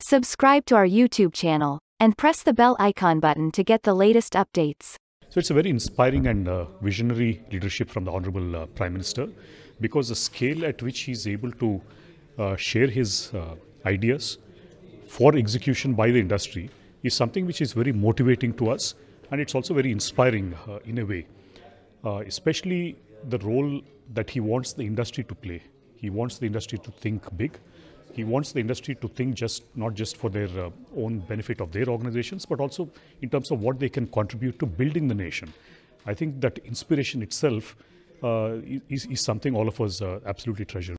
Subscribe to our YouTube channel and press the bell icon button to get the latest updates. So it's a very inspiring and uh, visionary leadership from the Honorable uh, Prime Minister because the scale at which he's able to uh, share his uh, ideas for execution by the industry is something which is very motivating to us and it's also very inspiring uh, in a way, uh, especially the role that he wants the industry to play. He wants the industry to think big he wants the industry to think just not just for their uh, own benefit of their organizations, but also in terms of what they can contribute to building the nation. I think that inspiration itself uh, is, is, something all of us uh, absolutely treasure.